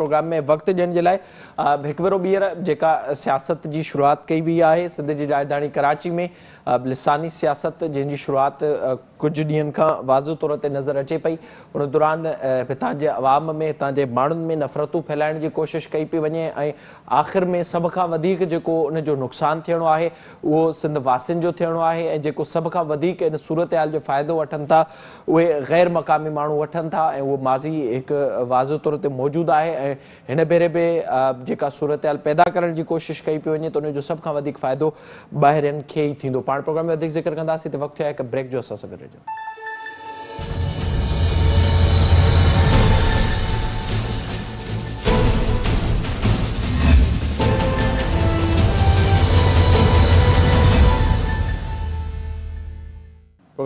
Programme में वक्त ॾियण जे लाइ हिकु भेरो ॿीहर जेका सियासत जी शुरूआति कई वई आहे सिंध जी राजधानी कराची में अबलिस्तानी सियासत जंहिंजी शुरुआत कुझु ॾींहनि खां वाज़े तौर ते नज़र अचे पई उन दौरान हितां जे आवाम में हितां जे माण्हुनि में नफ़रतूं फैलाइण जी कोशिशि कई पई वञे ऐं आख़िरि में सभ खां वधीक जेको उनजो नुक़सानु थियणो आहे उहो सिंध वासियुनि जो थियणो आहे ऐं जेको सभु खां वधीक इन सूरत हाल जो फ़ाइदो वठनि था उहे गैर मक़ामी माण्हू वठनि था ऐं उहो माज़ी हिकु वाज़े तौर ते मौजूदु आहे ऐं हिन भेरे बि जेका सूरत हाल पैदा करण जी कोशिशि कई पई वञे त उनजो सभु खां वधीक फ़ाइदो ॿाहिरिनि खे ई थींदो पाण प्रोग्राम में वधीक ज़िक्र कंदासीं त वक़्तु आहे हिकु ब्रेक जो असां ediyorum.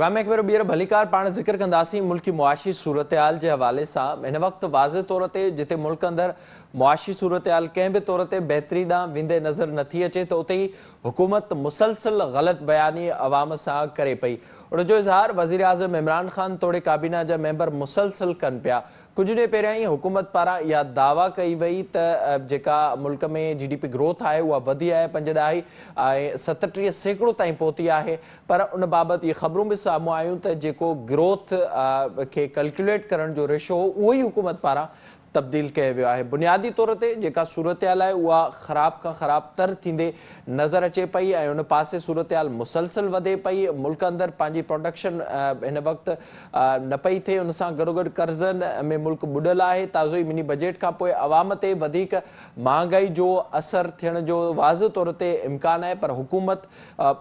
प्रोग्राम में हिकु भेरो ॿीहर भलीकार पाण ज़िक्र कंदासीं मुल्क मुआशी सूरत हाल जे हवाले सां वक्त वक़्तु वाज़े तौर से जिते मुल्क अंदर मुआशी सूरत हाल कंहिं बि तौर ते बहितरी ॾांहुं वेंदे नज़र नी अचे तो उत ही हुकूमत मुसलसिल गलत बयानी आवाम से करे पी उनजो इज़हार वज़ीर अज़म इमरान ख़ान तोड़े काबीना जा मेंबर मुसलसिल कनि पिया कुछ ॾींहं पहिरियां ई हुकूमत पारां इहा दावा कई वही त मुल्क में जी डी पी ग्रोथ है उहा वधी आहे पंज ॾहाई ऐं सतटीह सैकड़ो है पर उन बाबति इहे ख़बरूं बि साम्हूं आयूं त जेको ग्रोथ के कैलकुलेट कर जो रेशो हो उहो ई हुकूमत पारां तब्दील किया वियो बुनियादी तौर ते जेका सूरत हाल आहे ख़राब का ख़राब तर थींदे नज़र अचे पई ऐं उन पास सूरत हाल मुसलसल वधे पई मुल्क अंदर पंहिंजी प्रोडक्शन हिन वक़्तु न पई थे उन सां गॾोगॾु गड़ कर्ज़नि में मुल्क बुडल है ताज़ो ही मिनी बजट का आवाम से महंगाई जो असर थियण जो वाज़ तौर से इम्कान है पर हुकूमत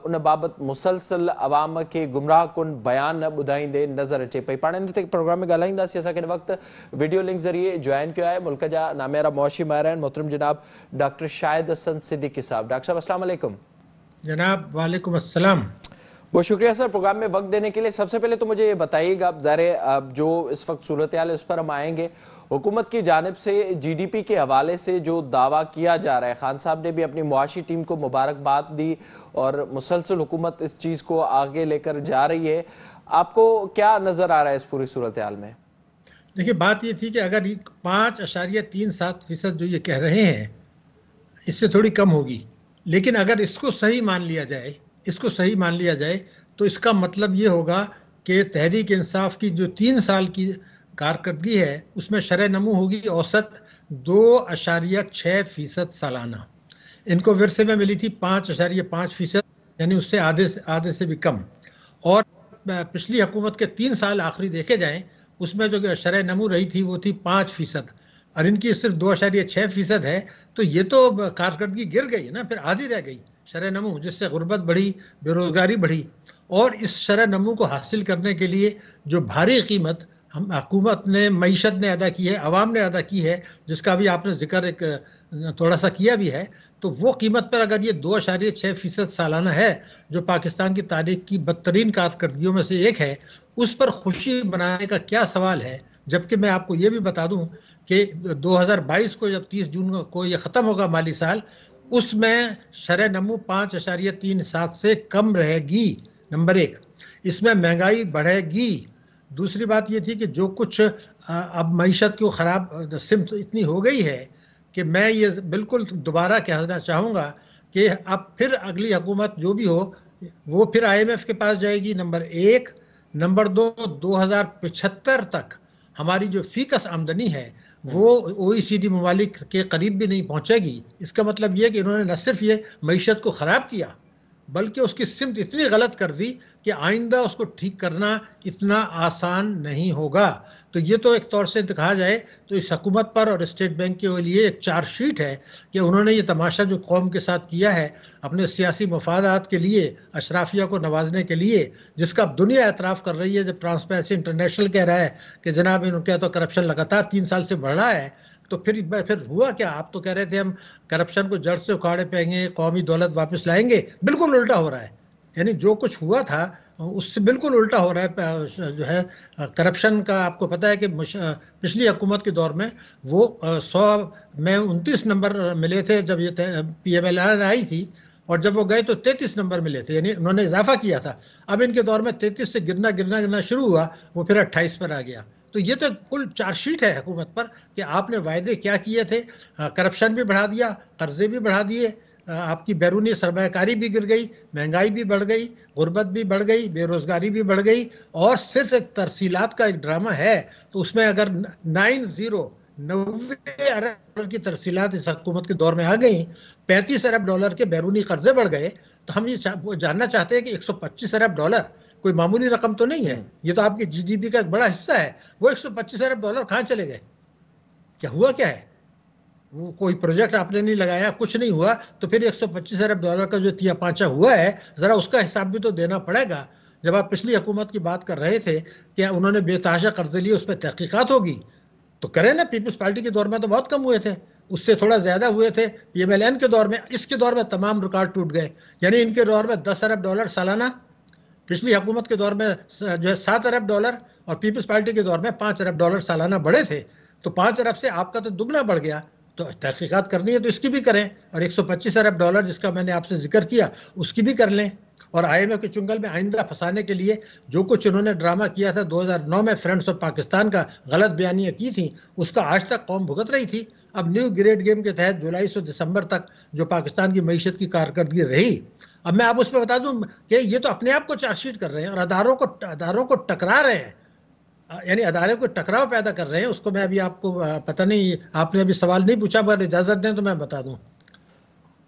उन बाबति मुसलसल आवाम के गुमराह कुन बयान न नज़र अचे पई पा इन प्रोग्राम में ॻाल्हाईंदासीं असांखे वीडियो लिंक ज़रिए जॉइन बयान किया है मुल्कजा नामेरा मुशी है मोहतरम जनाब डॉक्टर शाहिद हसन सिद्दीकी साहब डॉक्टर साहब असलम जनाब वालेकुम असलम बहुत शुक्रिया सर प्रोग्राम में वक्त देने के लिए सबसे पहले तो मुझे ये बताइएगा आप ज़रा जो इस वक्त सूरत हाल है उस पर हम आएंगे हुकूमत की जानब से जी डी पी के हवाले से जो दावा किया जा रहा है खान साहब ने भी अपनी मुआशी टीम को मुबारकबाद दी और मुसलसल हुकूमत इस चीज़ को आगे लेकर जा रही है आपको क्या नज़र आ रहा है इस पूरी सूरत हाल में देखिए बात ये थी कि अगर पाँच अशारिया तीन सात फीसद जो ये कह रहे हैं इससे थोड़ी कम होगी लेकिन अगर इसको सही मान लिया जाए इसको सही मान लिया जाए तो इसका मतलब ये होगा कि तहरीक इंसाफ की जो तीन साल की कारकर्दगी है उसमें शरह नमू होगी औसत दो अशारिया छः फीसद सालाना इनको विरसे में मिली थी पाँच अशारिया पाँच फीसद यानी उससे आधे से आधे से भी कम और पिछली हुकूमत के तीन साल आखिरी देखे जाएँ उसमें जो शरह नमू रही थी वो थी पाँच फीसद और इनकी सिर्फ दो अशारिया छः फीसद है तो ये तो कारकर्दगी गिर गई ना फिर आधी रह गई शरह नमू जिससे गुर्बत बढ़ी बेरोजगारी बढ़ी और इस शरह नमू को हासिल करने के लिए जो भारी कीमत हम हकूमत ने मीशत ने अदा की है आवाम ने अदा की है जिसका भी आपने जिक्र एक थोड़ा सा किया भी है तो वो कीमत पर अगर ये दो अशार्य छः फीसद सालाना है जो पाकिस्तान की तारीख की बदतरीन कारकर्दियों में से एक है उस पर खुशी बनाने का क्या सवाल है जबकि मैं आपको ये भी बता दूं कि 2022 को जब 30 जून को ये ख़त्म होगा माली साल उसमें शरह नमू पाँच अशारिया तीन सात से कम रहेगी नंबर एक इसमें महंगाई बढ़ेगी दूसरी बात ये थी कि जो कुछ अब मीशत की ख़राब सिमत तो इतनी हो गई है कि मैं ये बिल्कुल दोबारा कहना चाहूँगा कि अब फिर अगली हुकूमत जो भी हो वो फिर आईएमएफ के पास जाएगी नंबर एक नंबर दो दो तक हमारी जो फीकस आमदनी है वो ओ ई सी डी ममालिक के करीब भी नहीं पहुंचेगी इसका मतलब ये कि इन्होंने न सिर्फ ये मीशत को ख़राब किया बल्कि उसकी सिमत इतनी गलत कर दी कि आइंदा उसको ठीक करना इतना आसान नहीं होगा तो ये तो एक तौर से दिखा जाए तो इस हकूमत पर और स्टेट बैंक के लिए एक चार्जशीट है कि उन्होंने ये तमाशा जो कौम के साथ किया है अपने सियासी मफादात के लिए अशराफिया को नवाजने के लिए जिसका अब दुनिया एतराफ़ कर रही है जब ट्रांसपेरेंसी इंटरनेशनल कह रहा है कि जनाब इनके तो करप्शन लगातार तीन साल से बढ़ रहा है तो फिर फिर हुआ क्या आप तो कह रहे थे हम करप्शन को जड़ से उखाड़े पेंगे कौमी दौलत वापस लाएंगे बिल्कुल उल्टा हो रहा है यानी जो कुछ हुआ था उससे बिल्कुल उल्टा हो रहा है जो है करप्शन का आपको पता है कि पिछली हुकूमत के दौर में वो सौ में उनतीस नंबर मिले थे जब ये पी एम एल आर आई थी और जब वो गए तो तैंतीस नंबर मिले थे यानी उन्होंने इजाफा किया था अब इनके दौर में तैंतीस से गिरना गिरना गिरना शुरू हुआ वो फिर अट्ठाईस पर आ गया तो ये तो कुल चार्जशीट है हुकूमत पर कि आपने वायदे क्या किए थे करप्शन भी बढ़ा दिया कर्जे भी बढ़ा दिए आपकी बैरूनी सरमाकारी भी गिर गई महंगाई भी बढ़ गई गुर्बत भी बढ़ गई बेरोजगारी भी बढ़ गई और सिर्फ एक तरसीलात का एक ड्रामा है तो उसमें अगर नाइन जीरो नब्बे अरब डॉलर की तरसीलात इस हकूमत के दौर में आ गई पैंतीस अरब डॉलर के बैरूनी कर्जे बढ़ गए तो हम ये जानना चाहते हैं कि एक सौ पच्चीस अरब डॉलर कोई मामूली रकम तो नहीं है हम्म। ये तो आपके जी का एक बड़ा हिस्सा है वो एक सौ पच्चीस अरब डॉलर कहाँ चले गए क्या हुआ क्या है वो कोई प्रोजेक्ट आपने नहीं लगाया कुछ नहीं हुआ तो फिर एक सौ पच्चीस अरब डॉलर का जो तिया पाँचा हुआ है ज़रा उसका हिसाब भी तो देना पड़ेगा जब आप पिछली हुकूमत की बात कर रहे थे कि उन्होंने बेताशा कर्जे लिए उस पर तहकीक़त होगी तो करें ना पीपल्स पार्टी के दौर में तो बहुत कम हुए थे उससे थोड़ा ज़्यादा हुए थे पी एम एल एन के दौर में इसके दौर में तमाम रिकॉर्ड टूट गए यानी इनके दौर में दस अरब डॉलर सालाना पिछली हुकूमत के दौर में जो है सात अरब डॉलर और पीपल्स पार्टी के दौर में पाँच अरब डॉलर सालाना बढ़े थे तो पाँच अरब से आपका तो दुगना बढ़ गया तो तहकीकत करनी है तो इसकी भी करें और 125 अरब डॉलर जिसका मैंने आपसे जिक्र किया उसकी भी कर लें और आई एम के चुंगल में आइंदा फंसाने के लिए जो कुछ उन्होंने ड्रामा किया था 2009 में फ्रेंड्स ऑफ पाकिस्तान का गलत बयानियाँ की थी उसका आज तक कौम भुगत रही थी अब न्यू ग्रेड गेम के तहत जुलाई से दिसंबर तक जो पाकिस्तान की मीशत की कारकर्दगी रही अब मैं आप उस पर बता दूँ कि ये तो अपने आप को चार्जशीट कर रहे हैं और अदारों को अदारों को टकरा रहे हैं यानी अदारे को टकराव पैदा कर रहे हैं उसको मैं अभी आपको पता नहीं आपने अभी सवाल नहीं पूछा पर इजाजत दें तो मैं बता दूं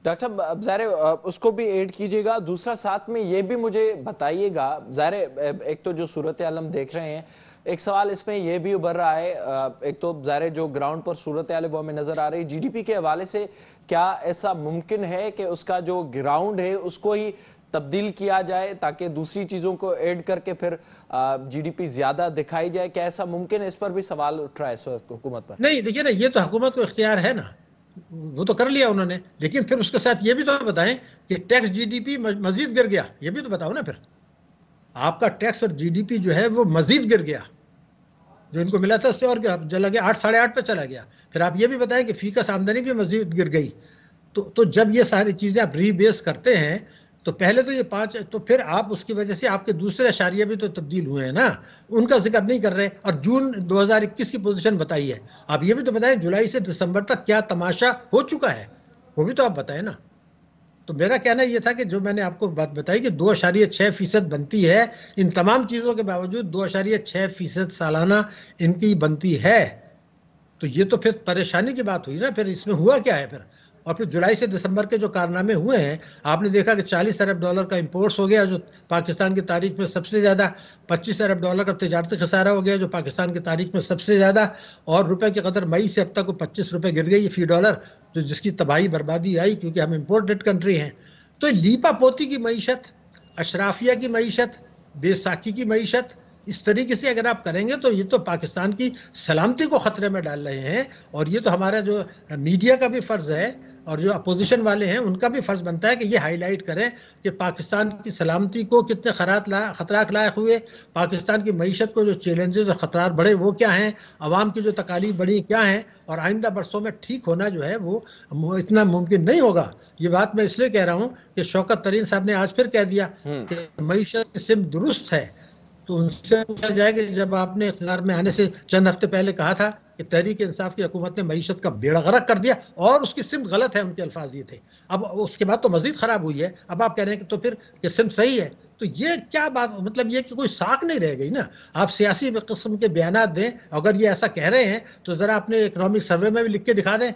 डॉक्टर साहब ज़ाहिर उसको भी ऐड कीजिएगा दूसरा साथ में ये भी मुझे बताइएगा ज़ाहिर एक तो जो सूरत आलम देख रहे हैं एक सवाल इसमें यह भी उभर रहा है एक तो ज़ाहिर जो ग्राउंड पर सूरत आल वो हमें नज़र आ रही है जीडीपी के हवाले से क्या ऐसा मुमकिन है कि उसका जो ग्राउंड है उसको ही तब्दील किया जाए ताकि दूसरी चीज़ों को ऐड करके फिर जीडीपी ज़्यादा दिखाई जाए क्या ऐसा मुमकिन है इस पर भी सवाल उठ रहा है इस वक्त हुकूमत पर नहीं देखिए ना ये तो हुकूमत को इख्तियार है ना वो तो कर लिया उन्होंने लेकिन फिर उसके साथ ये भी तो बताएं कि टैक्स जीडीपी मजीद गिर गया ये भी तो बताओ ना फिर आपका टैक्स और जीडीपी जो है वो मजीद गिर गया जो इनको मिला था उससे और चला गया आठ साढ़े आठ पर चला गया फिर आप ये भी बताएं कि फीकस आमदनी भी मजीद गिर गई तो तो जब ये सारी चीज़ें आप रीबेस करते हैं तो पहले तो ये पांच तो फिर आप उसकी वजह से आपके दूसरे अशारिया भी तो तब्दील हुए हैं ना उनका जिक्र नहीं कर रहे और जून 2021 की पोजीशन बताई है आप ये भी तो बताएं जुलाई से दिसंबर तक क्या तमाशा हो चुका है वो भी तो आप बताएं ना तो मेरा कहना यह था कि जो मैंने आपको बात बताई कि दो अशारिय छः फीसद बनती है इन तमाम चीज़ों के बावजूद दो अशारिय छः फीसद सालाना इनकी बनती है तो ये तो फिर परेशानी की बात हुई ना फिर इसमें हुआ क्या है फिर और फिर जुलाई से दिसंबर के जो कारनामे हुए हैं आपने देखा कि 40 अरब डॉलर का इम्पोर्ट्स हो गया जो पाकिस्तान की तारीख में सबसे ज़्यादा 25 अरब डॉलर का तजारती खसारा हो गया जो पाकिस्तान की तारीख में सबसे ज़्यादा और रुपए की कदर मई से अब तक वो पच्चीस रुपये गिर गई फी डॉलर जो जिसकी तबाही बर्बादी आई क्योंकि हम इम्पोर्टेड कंट्री हैं तो लीपा पोती की मीशत अशराफिया की मीशत बेसाखी की मीशत इस तरीके से अगर आप करेंगे तो ये तो पाकिस्तान की सलामती को ख़तरे में डाल रहे हैं और ये तो हमारा जो मीडिया का भी फ़र्ज़ है और जो अपोजिशन वाले हैं उनका भी फर्ज बनता है कि ये हाईलाइट करें कि पाकिस्तान की सलामती को कितने खरात ला खतराक लायक हुए पाकिस्तान की मीशत को जो चैलेंजेस और ख़तरा बढ़े वो क्या हैं आवाम की जो तकालीफ बढ़ी क्या हैं और आइंदा बरसों में ठीक होना जो है वो इतना मुमकिन नहीं होगा ये बात मैं इसलिए कह रहा हूँ कि शौकत तरीन साहब ने आज फिर कह दिया हम्म। कि मीशत सिम दुरुस्त है तो उनसे पूछा जाए कि जब आपने इकदार में आने से चंद हफ्ते पहले कहा था कि तहरीक इंसाफ की हकूमत ने मीशत का बेड़ा गरक कर दिया और उसकी सिमत गलत है उनके अल्फाज ये थे अब उसके बाद तो मजीद ख़राब हुई है अब आप कह रहे हैं कि तो फिर ये सिमत सही है तो ये क्या बात मतलब ये कि कोई साख नहीं रह गई ना आप सियासी किस्म के बयान दें अगर ये ऐसा कह रहे हैं तो ज़रा अपने इकनॉमिक सर्वे में भी लिख के दिखा दें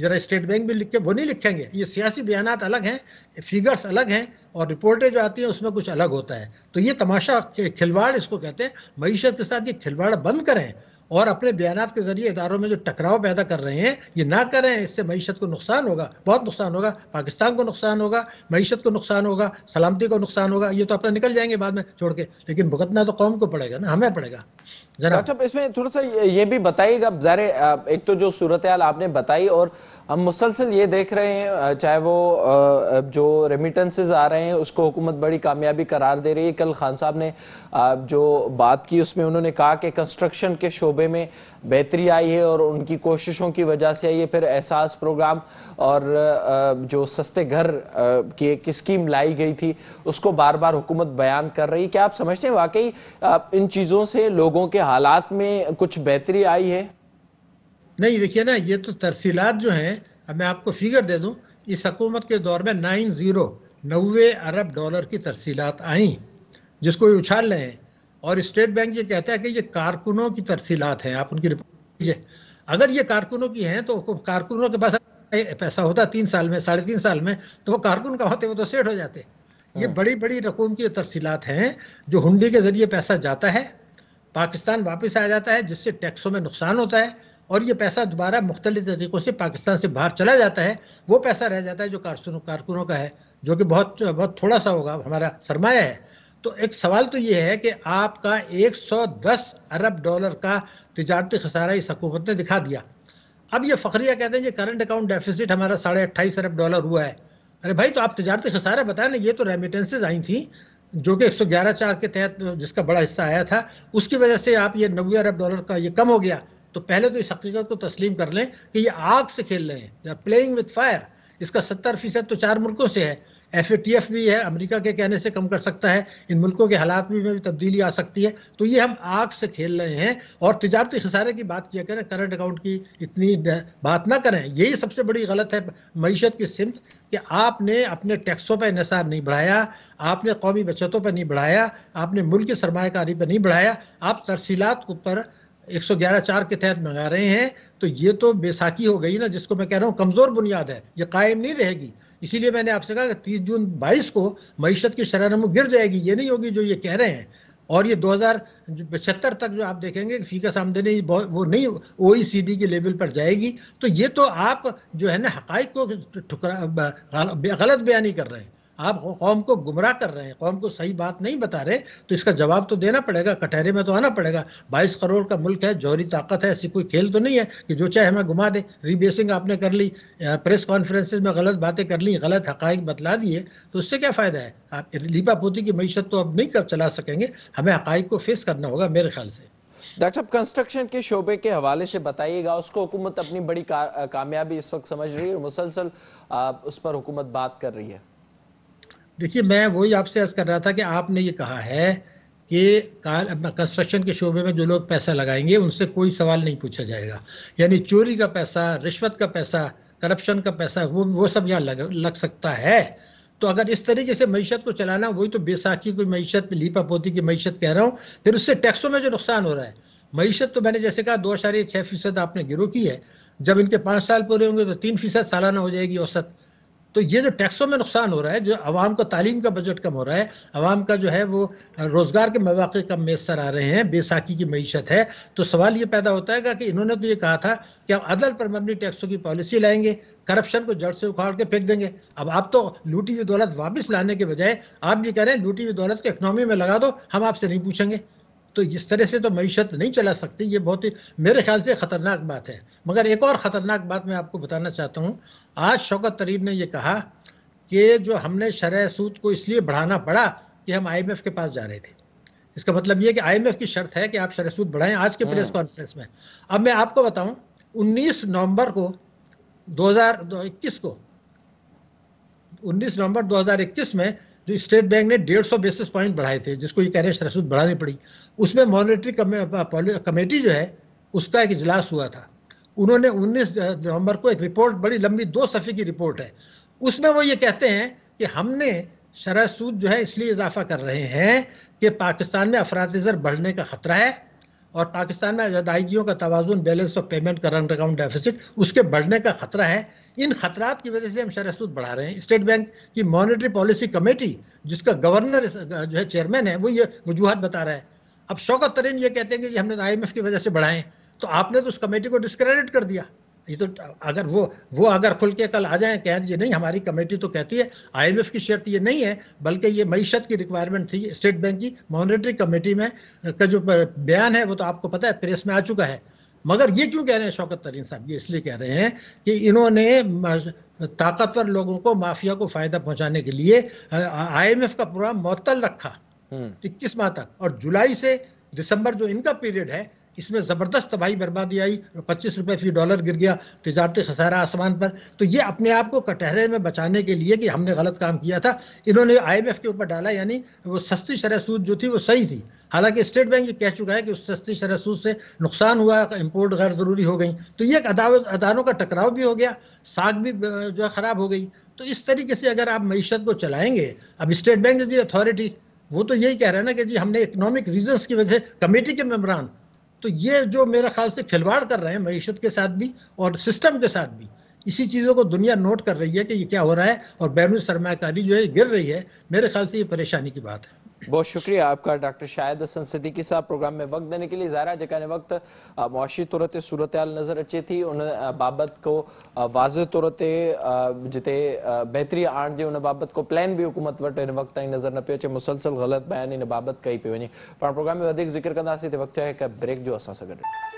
ज़रा स्टेट बैंक भी लिख के वो नहीं लिखेंगे ये सियासी बयान अलग हैं फिगर्स अलग हैं और रिपोर्टें जो आती हैं उसमें कुछ अलग होता है तो ये तमाशा खिलवाड़ इसको कहते हैं मीशत के साथ ये खिलवाड़ बंद करें और अपने बयान के जरिए इदारों में जो टकराव पैदा कर रहे हैं ये ना करें इससे मीशत को नुकसान होगा बहुत नुकसान होगा पाकिस्तान को नुकसान होगा मीशत को नुकसान होगा सलामती को नुकसान होगा ये तो अपना निकल जाएंगे बाद में छोड़ के लेकिन भुगतना तो कौम को पड़ेगा ना हमें पड़ेगा डॉक्टर इसमें थोड़ा सा ये भी बताइएगा ज़ाहिर एक तो जो सूरत आपने बताई और हम मुसलसल ये देख रहे हैं चाहे वो जो रेमिटेंसेज आ रहे हैं उसको हुकूमत बड़ी कामयाबी करार दे रही है कल खान साहब ने जो बात की उसमें उन्होंने कहा कि कंस्ट्रक्शन के शोबे में बेहतरी आई है और उनकी कोशिशों की वजह से ये फिर एहसास प्रोग्राम और जो सस्ते घर की एक स्कीम लाई गई थी उसको बार बार हुकूमत बयान कर रही है क्या आप समझते हैं वाकई इन चीज़ों से लोगों के हालात में कुछ बेहतरी आई है नहीं देखिए ना ये तो तरसीलात जो हैं मैं आपको फिगर दे दूँ इस हकूमत के दौर में नाइन ज़ीरो नबे अरब डॉलर की तरसीलात आई जिसको उछाल रहे हैं और स्टेट बैंक ये कहता है कि ये कारकुनों की तरसीलात हैं आप उनकी रिपोर्ट कीजिए अगर ये कारकुनों की हैं तो कारकुनों के पास पैसा होता तीन साल में साढ़े तीन साल में तो वो कारकुन का होते वो तो सेठ हो जाते ये हाँ। बड़ी बड़ी रकूम की तरसीलात हैं जो हुंडी के जरिए पैसा जाता है पाकिस्तान वापस आ जाता है जिससे टैक्सों में नुकसान होता है और ये पैसा दोबारा मुख्तलि तरीक़ों से पाकिस्तान से बाहर चला जाता है वो पैसा रह जाता है जो कारकुनों का है जो कि बहुत बहुत थोड़ा सा होगा हमारा सरमाया है तो एक सवाल तो ये है कि आपका 110 अरब डॉलर का तजारती खसारा इस हकूमत ने दिखा दिया अब ये फखरिया कहते हैं ये करंट अकाउंट डेफिसिट हमारा साढ़े अट्ठाईस अरब डॉलर हुआ है अरे भाई तो आप तजारती खसारा बताए ना ये तो रेमिटेंसेज आई थी जो कि 111 चार के तहत जिसका बड़ा हिस्सा आया था उसकी वजह से आप ये नब्बे अरब डॉलर का ये कम हो गया तो पहले तो इस हकीकत को तस्लीम कर लें कि ये आग से खेल रहे हैं या प्लेइंग विद फायर इसका सत्तर फीसद तो चार मुल्कों से है एफ भी है अमेरिका के कहने से कम कर सकता है इन मुल्कों के हालात में भी तब्दीली आ सकती है तो ये हम आग से खेल रहे हैं और तजारती खसारे की बात किया करें करंट अकाउंट की इतनी बात ना करें यही सबसे बड़ी गलत है मीशत की सिमत कि आपने अपने टैक्सों पर इसार नहीं बढ़ाया आपने कौमी बचतों पर नहीं बढ़ाया आपने मुल्क की सरमाकारी पर नहीं बढ़ाया आप तरसीलात पर एक सौ ग्यारह चार के तहत मंगा रहे हैं तो ये तो बेसाखी हो गई ना जिसको मैं कह रहा हूँ कमज़ोर बुनियाद है ये कायम नहीं रहेगी इसीलिए मैंने आपसे कहा तीस जून बाईस को मीशत की शरारम गिर जाएगी ये नहीं होगी जो ये कह रहे हैं और ये दो हज़ार पचहत्तर तक जो आप देखेंगे फीकस आमदनी वो नहीं ओ के लेवल पर जाएगी तो ये तो आप जो है ना हक़ को ठुकरा गलत बयानी कर रहे हैं आप कौम को गुमराह कर रहे हैं कौम को सही बात नहीं बता रहे तो इसका जवाब तो देना पड़ेगा कटहरे में तो आना पड़ेगा बाईस करोड़ का मुल्क है जोहरी ताकत है ऐसी कोई खेल तो नहीं है कि जो चाहे हमें घुमा दे रीबेसिंग आपने कर ली प्रेस कॉन्फ्रेंसिस में गलत बातें कर ली गलत हक़ बतला दिए तो उससे क्या फ़ायदा है आप लिपा पोती की मीशत तो अब नहीं कर चला सकेंगे हमें हकाइक को फेस करना होगा मेरे ख्याल से डॉक्टर साहब कंस्ट्रक्शन के शोबे के हवाले से बताइएगा उसको हुकूमत अपनी बड़ी का, कामयाबी इस वक्त समझ रही है और मुसलसल उस पर हुकूमत बात कर रही है देखिए मैं वही आपसे ऐसा कर रहा था कि आपने ये कहा है कि कंस्ट्रक्शन के शोबे में जो लोग पैसा लगाएंगे उनसे कोई सवाल नहीं पूछा जाएगा यानी चोरी का पैसा रिश्वत का पैसा करप्शन का पैसा वो वो सब यहाँ लग लग सकता है तो अगर इस तरीके से मीशत को चलाना वही तो बेसाखी कोई मीशत लीपा पोती की मीशत कह रहा हूँ फिर उससे टैक्सों में जो नुकसान हो रहा है मीशत तो मैंने जैसे कहा दो अशारे छः फीसद आपने गिरो की है जब इनके पाँच साल पूरे होंगे तो तीन फीसद सालाना हो जाएगी औसत तो ये जो टैक्सों में नुकसान हो रहा है जो आवाम का तालीम का बजट कम हो रहा है आवाम का जो है वो रोज़गार के मौाक़े कम मैसर आ रहे हैं बेसाखी की मीशत है तो सवाल ये पैदा होता है कि इन्होंने तो ये कहा था कि आप अदल पर मबनी टैक्सों की पॉलिसी लाएंगे करप्शन को जड़ से उखाड़ के फेंक देंगे अब आप तो लूटी हुई दौलत वापस लाने के बजाय आप ये कह रहे हैं लूटी हुई दौलत को इकनॉमी में लगा दो हम आपसे नहीं पूछेंगे तो इस तरह से तो मीशत नहीं चला सकती ये बहुत ही मेरे ख्याल से ख़तरनाक बात है मगर एक और ख़तरनाक बात मैं आपको बताना चाहता हूँ आज शौकत तरीन ने यह कहा कि जो हमने शरह सूद को इसलिए बढ़ाना पड़ा कि हम एफ के पास जा रहे थे इसका मतलब यह कि एफ की शर्त है कि आप शरह सूद बढ़ाएं आज के प्रेस हाँ। कॉन्फ्रेंस में अब मैं आपको बताऊं 19 नवंबर को 2021 को 19 नवंबर 2021 में जो स्टेट बैंक ने 150 बेसिस पॉइंट बढ़ाए थे जिसको ये कह रहे हैं शरह सूद बढ़ानी पड़ी उसमें मॉनिटरी कमेटी जो है उसका एक इजलास हुआ था उन्होंने 19 नवंबर को एक रिपोर्ट बड़ी लंबी दो सफ़े की रिपोर्ट है उसमें वो ये कहते हैं कि हमने शरह सूद जो है इसलिए इजाफा कर रहे हैं कि पाकिस्तान में अफरात ज़र बढ़ने का ख़तरा है और पाकिस्तान में अदायगियों का तोज़ुन balance of payment current account deficit उसके बढ़ने का खतरा है इन खतरात की वजह से हम शरह सूद बढ़ा रहे हैं स्टेट बैंक की मॉनिटरी पॉलिसी कमेटी जिसका गवर्नर जो है चेयरमैन है वो ये वजूहत बता रहा है अब शौकत तरीन ये कहते हैं कि हमने आई एम एफ की वजह से बढ़ाएं तो आपने तो उस कमेटी को डिस्क्रेडिट कर दिया ये तो अगर वो वो अगर खुल के कल आ जाए कह दीजिए नहीं हमारी कमेटी तो कहती है आईएमएफ की शर्त ये नहीं है बल्कि ये मीशत की रिक्वायरमेंट थी स्टेट बैंक की मॉनिटरी कमेटी में का जो बयान है वो तो आपको पता है प्रेस में आ चुका है मगर ये क्यों कह रहे हैं शौकत तरीन साहब ये इसलिए कह रहे हैं कि इन्होंने ताकतवर लोगों को माफिया को फायदा पहुंचाने के लिए आईएमएफ का प्रोग्राम मअतल रखा हम्म। इक्कीस माह तक और जुलाई से दिसंबर जो इनका पीरियड है इसमें ज़बरदस्त तबाही बर्बादी आई और पच्चीस रुपये फी डॉलर गिर गया तजारती खसारा आसमान पर तो ये अपने आप को कटहरे में बचाने के लिए कि हमने गलत काम किया था इन्होंने एफ के ऊपर डाला यानी वो सस्ती शरह सूद जो थी वो सही थी हालांकि स्टेट बैंक ये कह चुका है कि उस सस्ती शरह सूद से नुकसान हुआ इम्पोर्ट गैर ज़रूरी हो गई तो ये अदारों का टकराव भी हो गया साग भी जो है ख़राब हो गई तो इस तरीके से अगर आप मीशत को चलाएंगे अब स्टेट बैंक की अथॉरिटी वो तो यही कह रहा है ना कि जी हमने इकोनॉमिक रीजंस की वजह से कमेटी के मेम्बरान तो ये जो मेरे ख्याल से खिलवाड़ कर रहे हैं मीशत के साथ भी और सिस्टम के साथ भी इसी चीज़ों को दुनिया नोट कर रही है कि ये क्या हो रहा है और बैन सरमाकारी जो है गिर रही है मेरे ख्याल से ये परेशानी की बात है बहुत शुक्रिया आपका डॉक्टर शाहिद हसन सिद्दीकी साहब प्रोग्राम में वक्त देने के लिए ज़ाहिर जेका वक्त मुआशी तौर से सूरत नज़र अचे थी उन बाबत को वाज़ तौर पर जिते बेहतरी आने जे उन बाबत को प्लान भी हुकूमत वट इन वक्त ताईं नज़र न पे अचे मुसलसल गलत बयान इन बाबत कई पे वे पर प्रोग्राम में ज़िक्र कंदासीं वक्त है एक ब्रेक जो असा सां